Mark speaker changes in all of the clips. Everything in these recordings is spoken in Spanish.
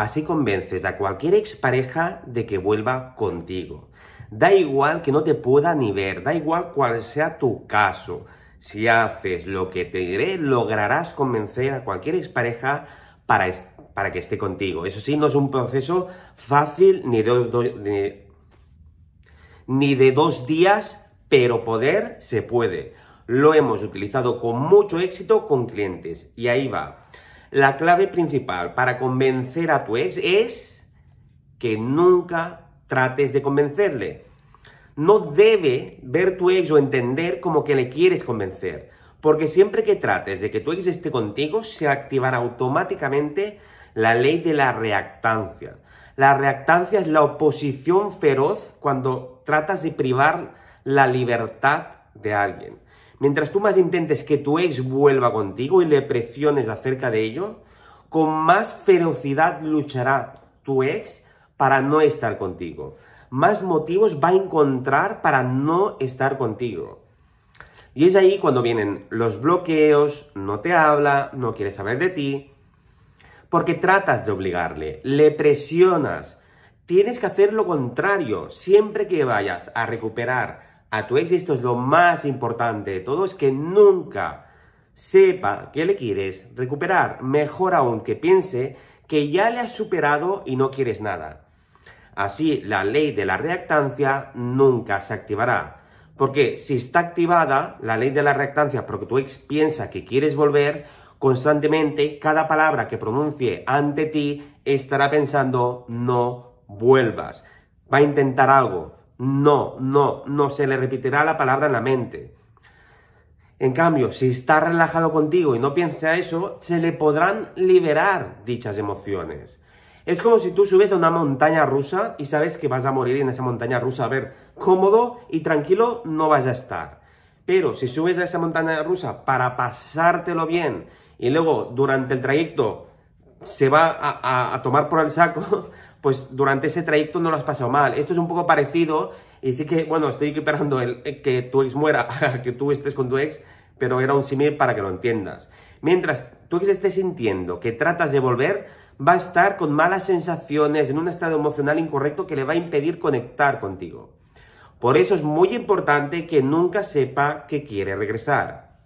Speaker 1: Así convences a cualquier expareja de que vuelva contigo. Da igual que no te pueda ni ver, da igual cuál sea tu caso. Si haces lo que te diré, lograrás convencer a cualquier expareja para, para que esté contigo. Eso sí, no es un proceso fácil ni de, ni de dos días, pero poder se puede. Lo hemos utilizado con mucho éxito con clientes. Y ahí va. La clave principal para convencer a tu ex es que nunca trates de convencerle. No debe ver tu ex o entender como que le quieres convencer, porque siempre que trates de que tu ex esté contigo, se activará automáticamente la ley de la reactancia. La reactancia es la oposición feroz cuando tratas de privar la libertad de alguien. Mientras tú más intentes que tu ex vuelva contigo y le presiones acerca de ello, con más ferocidad luchará tu ex para no estar contigo. Más motivos va a encontrar para no estar contigo. Y es ahí cuando vienen los bloqueos, no te habla, no quiere saber de ti, porque tratas de obligarle, le presionas. Tienes que hacer lo contrario siempre que vayas a recuperar a tu ex, esto es lo más importante de todo, es que nunca sepa que le quieres recuperar. Mejor aún que piense que ya le has superado y no quieres nada. Así, la ley de la reactancia nunca se activará. Porque si está activada la ley de la reactancia porque tu ex piensa que quieres volver, constantemente cada palabra que pronuncie ante ti estará pensando no vuelvas. Va a intentar algo, no, no, no se le repetirá la palabra en la mente. En cambio, si está relajado contigo y no piensa eso, se le podrán liberar dichas emociones. Es como si tú subes a una montaña rusa y sabes que vas a morir en esa montaña rusa. A ver, cómodo y tranquilo no vas a estar. Pero si subes a esa montaña rusa para pasártelo bien y luego durante el trayecto se va a tomar por el saco, pues durante ese trayecto no lo has pasado mal. Esto es un poco parecido, y sí que, bueno, estoy esperando eh, que tu ex muera, que tú estés con tu ex, pero era un símil para que lo entiendas. Mientras tu ex esté sintiendo que tratas de volver, va a estar con malas sensaciones, en un estado emocional incorrecto que le va a impedir conectar contigo. Por eso es muy importante que nunca sepa que quiere regresar.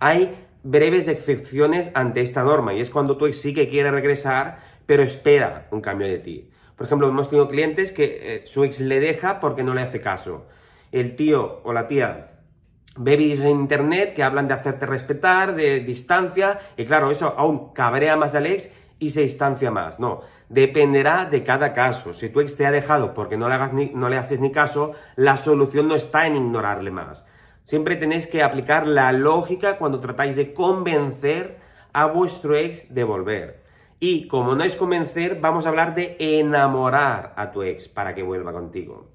Speaker 1: Hay breves excepciones ante esta norma y es cuando tu ex sí que quiere regresar, pero espera un cambio de ti. Por ejemplo, hemos tenido clientes que eh, su ex le deja porque no le hace caso. El tío o la tía ve en internet que hablan de hacerte respetar, de distancia, y claro, eso aún cabrea más al ex y se distancia más. No, dependerá de cada caso. Si tu ex te ha dejado porque no le, hagas no le haces ni caso, la solución no está en ignorarle más. Siempre tenéis que aplicar la lógica cuando tratáis de convencer a vuestro ex de volver. Y como no es convencer, vamos a hablar de enamorar a tu ex para que vuelva contigo.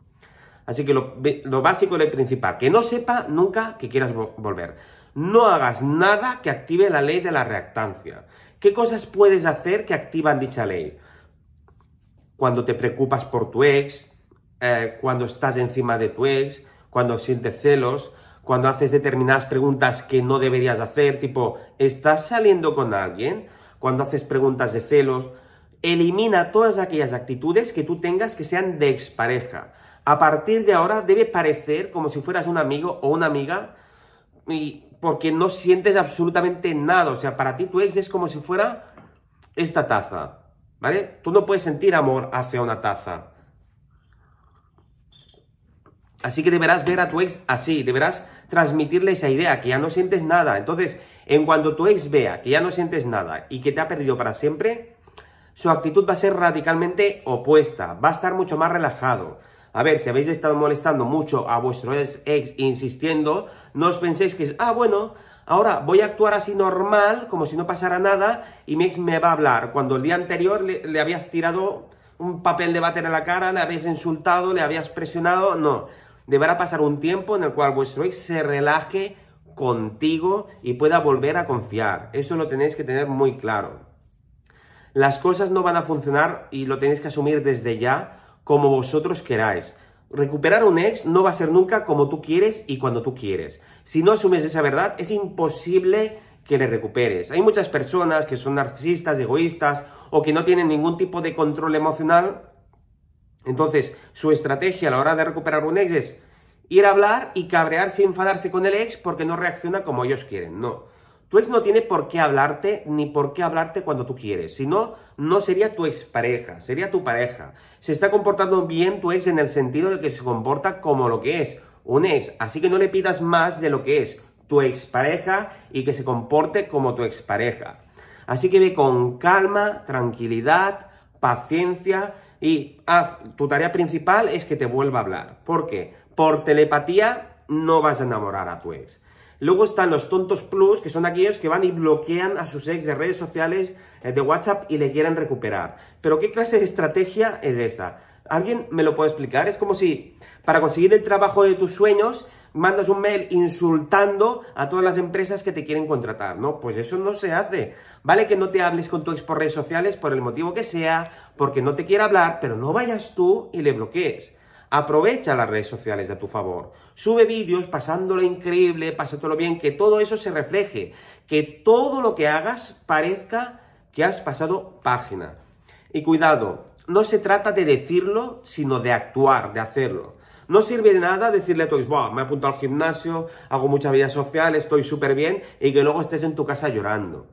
Speaker 1: Así que lo, básico y lo principal, que no sepa nunca que quieras volver. No hagas nada que active la ley de la reactancia. ¿Qué cosas puedes hacer que activan dicha ley? Cuando te preocupas por tu ex, eh, cuando estás encima de tu ex, cuando sientes celos, cuando haces determinadas preguntas que no deberías hacer, tipo, ¿estás saliendo con alguien? cuando haces preguntas de celos. Elimina todas aquellas actitudes que tú tengas que sean de expareja. A partir de ahora debe parecer como si fueras un amigo o una amiga y porque no sientes absolutamente nada. O sea, para ti tu ex es como si fuera esta taza. ¿Vale? Tú no puedes sentir amor hacia una taza. Así que deberás ver a tu ex así, deberás transmitirle esa idea, que ya no sientes nada. Entonces, en cuanto tu ex vea que ya no sientes nada y que te ha perdido para siempre, su actitud va a ser radicalmente opuesta, va a estar mucho más relajado. A ver, si habéis estado molestando mucho a vuestro ex, ex insistiendo, no os penséis que es, ah, bueno, ahora voy a actuar así normal, como si no pasara nada, y mi ex me va a hablar, cuando el día anterior le, habías tirado un papel de váter en la cara, le habías insultado, le habías presionado, no. Deberá pasar un tiempo en el cual vuestro ex se relaje contigo y pueda volver a confiar. Eso lo tenéis que tener muy claro. Las cosas no van a funcionar y lo tenéis que asumir desde ya como vosotros queráis. Recuperar un ex no va a ser nunca como tú quieres y cuando tú quieres. Si no asumes esa verdad, es imposible que le recuperes. Hay muchas personas que son narcisistas, egoístas o que no tienen ningún tipo de control emocional. Entonces, su estrategia a la hora de recuperar un ex es ir a hablar y cabrearse sin enfadarse con el ex porque no reacciona como ellos quieren, no. Tu ex no tiene por qué hablarte ni por qué hablarte cuando tú quieres, si no, no sería tu expareja, sería tu pareja. Se está comportando bien tu ex en el sentido de que se comporta como lo que es, un ex, así que no le pidas más de lo que es tu expareja y que se comporte como tu expareja. Así que ve con calma, tranquilidad, paciencia y haz, tu tarea principal es que te vuelva a hablar. ¿Por qué? por telepatía no vas a enamorar a tu ex. Luego están los tontos plus, que son aquellos que van y bloquean a sus ex de redes sociales, eh, de WhatsApp y le quieren recuperar. Pero ¿qué clase de estrategia es esa? ¿Alguien me lo puede explicar? Es como si para conseguir el trabajo de tus sueños mandas un mail insultando a todas las empresas que te quieren contratar, ¿no? Pues eso no se hace. Vale que no te hables con tu ex por redes sociales por el motivo que sea, porque no te quiera hablar, pero no vayas tú y le bloquees. Aprovecha las redes sociales a tu favor. Sube vídeos pasándolo increíble, pasándolo bien, que todo eso se refleje, que todo lo que hagas parezca que has pasado página. Y cuidado, no se trata de decirlo, sino de actuar, de hacerlo. No sirve de nada decirle a tu ex, me he apuntado al gimnasio, hago mucha vida social, estoy súper bien, y que luego estés en tu casa llorando.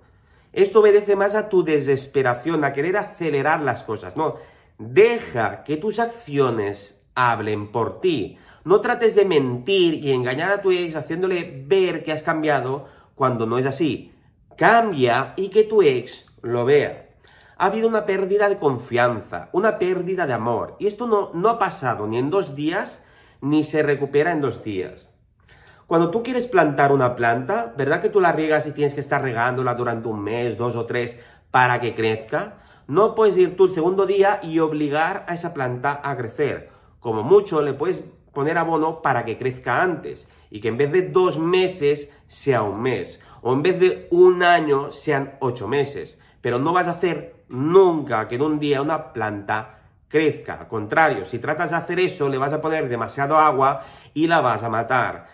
Speaker 1: Esto obedece más a tu desesperación, a querer acelerar las cosas. No, deja que tus acciones hablen por ti. No trates de mentir y engañar a tu ex haciéndole ver que has cambiado cuando no es así. Cambia y que tu ex lo vea. Ha habido una pérdida de confianza, una pérdida de amor. Y esto no, ha pasado ni en dos días, ni se recupera en dos días. Cuando tú quieres plantar una planta, ¿verdad que tú la riegas y tienes que estar regándola durante un mes, dos o tres, para que crezca? No puedes ir tú el segundo día y obligar a esa planta a crecer como mucho le puedes poner abono para que crezca antes y que en vez de dos meses sea un mes o en vez de un año sean ocho meses. Pero no vas a hacer nunca que en un día una planta crezca. Al contrario, si tratas de hacer eso, le vas a poner demasiado agua y la vas a matar.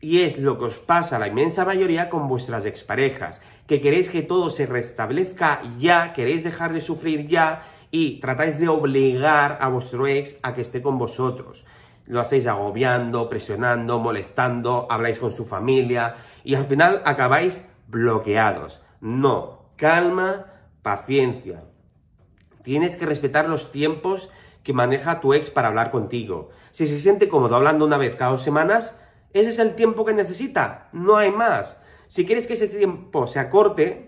Speaker 1: Y es lo que os pasa a la inmensa mayoría con vuestras exparejas, que queréis que todo se restablezca ya, queréis dejar de sufrir ya, y tratáis de obligar a vuestro ex a que esté con vosotros. Lo hacéis agobiando, presionando, molestando, habláis con su familia y al final acabáis bloqueados. No, calma, paciencia. Tienes que respetar los tiempos que maneja tu ex para hablar contigo. Si se siente cómodo hablando una vez cada dos semanas, ese es el tiempo que necesita, no hay más. Si quieres que ese tiempo se acorte,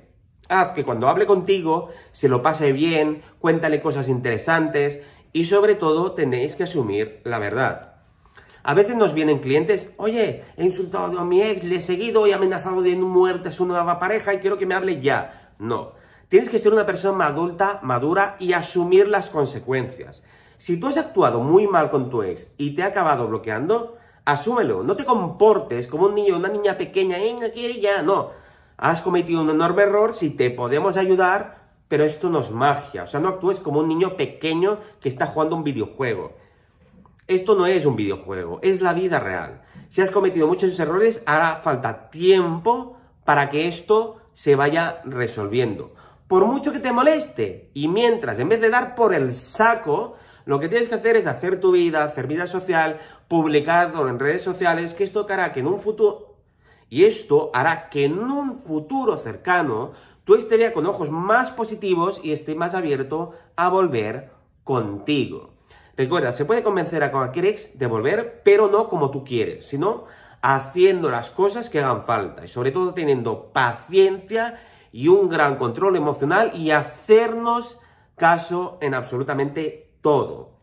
Speaker 1: Haz que cuando hable contigo se lo pase bien, cuéntale cosas interesantes y sobre todo tenéis que asumir la verdad. A veces nos vienen clientes, oye, he insultado a mi ex, le he seguido y amenazado de muerte a su nueva pareja y quiero que me hable ya. No, tienes que ser una persona adulta, madura y asumir las consecuencias. Si tú has actuado muy mal con tu ex y te ha acabado bloqueando, asúmelo, no te comportes como un niño o una niña pequeña, en no quiere ya, no has cometido un enorme error, si te podemos ayudar, pero esto no es magia. O sea, no actúes como un niño pequeño que está jugando un videojuego. Esto no es un videojuego, es la vida real. Si has cometido muchos errores, hará falta tiempo para que esto se vaya resolviendo. Por mucho que te moleste, y mientras, en vez de dar por el saco, lo que tienes que hacer es hacer tu vida, hacer vida social, publicarlo en redes sociales, que esto hará que en un futuro, y esto hará que en un futuro cercano tú estés con ojos más positivos y esté más abierto a volver contigo. Recuerda, se puede convencer a cualquier ex de volver, pero no como tú quieres, sino haciendo las cosas que hagan falta y sobre todo teniendo paciencia y un gran control emocional y hacernos caso en absolutamente todo.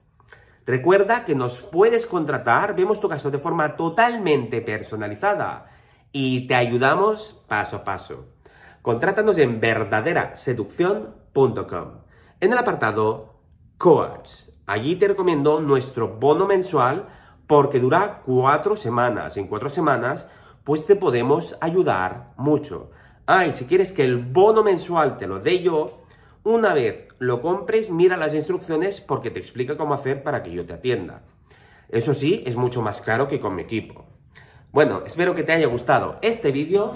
Speaker 1: Recuerda que nos puedes contratar, vemos tu caso de forma totalmente personalizada y te ayudamos paso a paso. Contrátanos en verdaderaseducción.com en el apartado Coach. Allí te recomiendo nuestro bono mensual porque dura cuatro semanas. En cuatro semanas, pues te podemos ayudar mucho. Ah, y si quieres que el bono mensual te lo dé yo, una vez lo compres, mira las instrucciones porque te explica cómo hacer para que yo te atienda. Eso sí, es mucho más caro que con mi equipo. Bueno, espero que te haya gustado este vídeo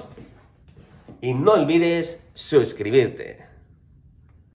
Speaker 1: y no olvides suscribirte.